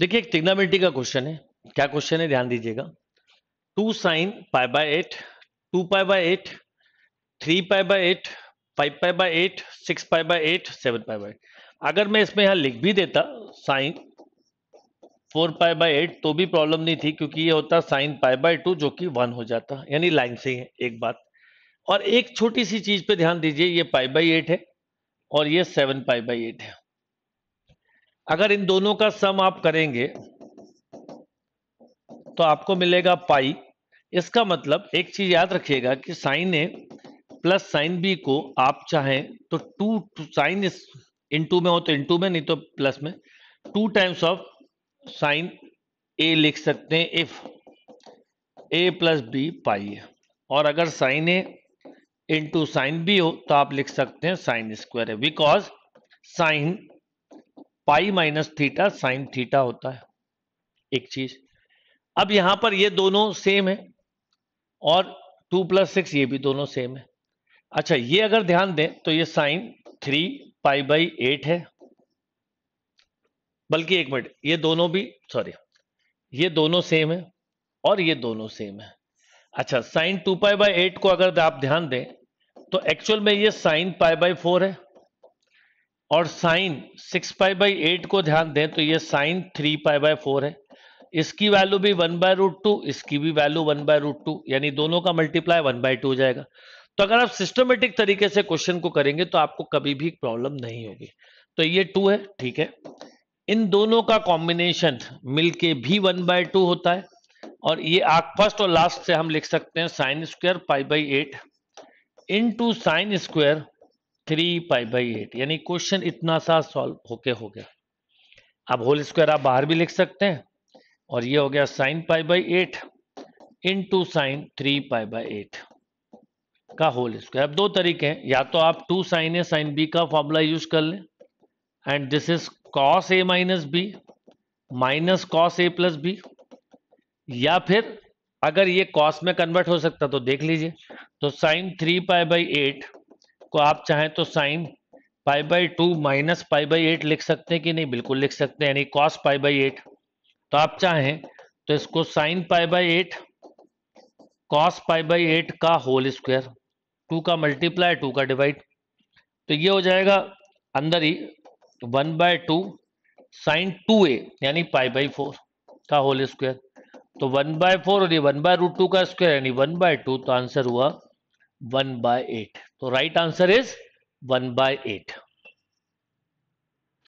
देखिए एक टिग्नामेट्री का क्वेश्चन है क्या क्वेश्चन है ध्यान दीजिएगा two sine pi by eight two pi by eight three pi by eight five pi by eight six pi by eight seven pi by अगर मैं इसमें यहां लिख भी देता sine four pi by eight तो भी प्रॉब्लम नहीं थी क्योंकि ये होता साइन पाई बाय टू जो कि वन हो जाता यानी लाइन से ही है एक बात और एक छोटी सी चीज पे ध्यान दीजिए ये पाई बाई एट है और ये सेवन पाई बाई एट है अगर इन दोनों का सम आप करेंगे तो आपको मिलेगा पाई इसका मतलब एक चीज याद रखिएगा कि sine A plus sine B को आप चाहें तो टू, साइन इंटू में हो तो इंटू में नहीं तो प्लस में two times of sine A लिख सकते हैं if A plus B pi है और अगर sine A into sine B हो तो आप लिख सकते हैं साइन स्क्वायर है because sine pi minus theta sine theta होता है एक चीज अब यहां पर ये दोनों सेम है और टू प्लस सिक्स ये भी दोनों सेम है अच्छा ये अगर ध्यान दें तो ये sine three pi by eight है बल्कि एक मिनट ये दोनों भी सॉरी ये दोनों सेम है और ये दोनों सेम है अच्छा sine two pi by eight को अगर आप ध्यान दें तो एक्चुअल में ये साइन पाई बाई फोर है और sine six pi by eight को ध्यान दें तो ये sine three pi by four है इसकी वैल्यू भी वन बाय रूट टू इसकी भी value one by root two यानी दोनों का मल्टीप्लाई वन बाय टू हो जाएगा तो अगर आप सिस्टमेटिक तरीके से क्वेश्चन को करेंगे तो आपको कभी भी प्रॉब्लम नहीं होगी तो ये टू है ठीक है इन दोनों का कॉम्बिनेशन मिलके भी वन बाय टू होता है और ये आप फर्स्ट और लास्ट से हम लिख सकते हैं sine square pi by eight into two sine square three pi by eight यानी क्वेश्चन इतना सा सॉल्व होके हो गया अब होल स्क्वायर आप बाहर भी लिख सकते हैं और ये हो गया sine pi by eight into two sine three pi by eight का होल स्क्वायर अब दो तरीके हैं या तो आप two sine A sine B का फॉर्मूला यूज कर लें and this is cos A minus B minus cos A plus B या फिर अगर ये कॉस में कन्वर्ट हो सकता तो देख लीजिए तो sine three pi by eight को आप चाहें तो sine pi by two minus pi by eight लिख सकते हैं कि नहीं बिल्कुल लिख सकते हैं यानी कॉस पाई बाई एट तो आप चाहें तो इसको sine pi by eight cos pi by eight का होल स्क्वायर टू का मल्टीप्लाई टू का डिवाइड तो ये हो जाएगा अंदर ही one by two sine two A यानी पाई बाई फोर का होल स्क्वायर तो वन बाय फोर और ये वन बाय रूट टू का स्क्वायर यानी वन बाय टू तो आंसर हुआ one by eight So right answer is 1 by 8.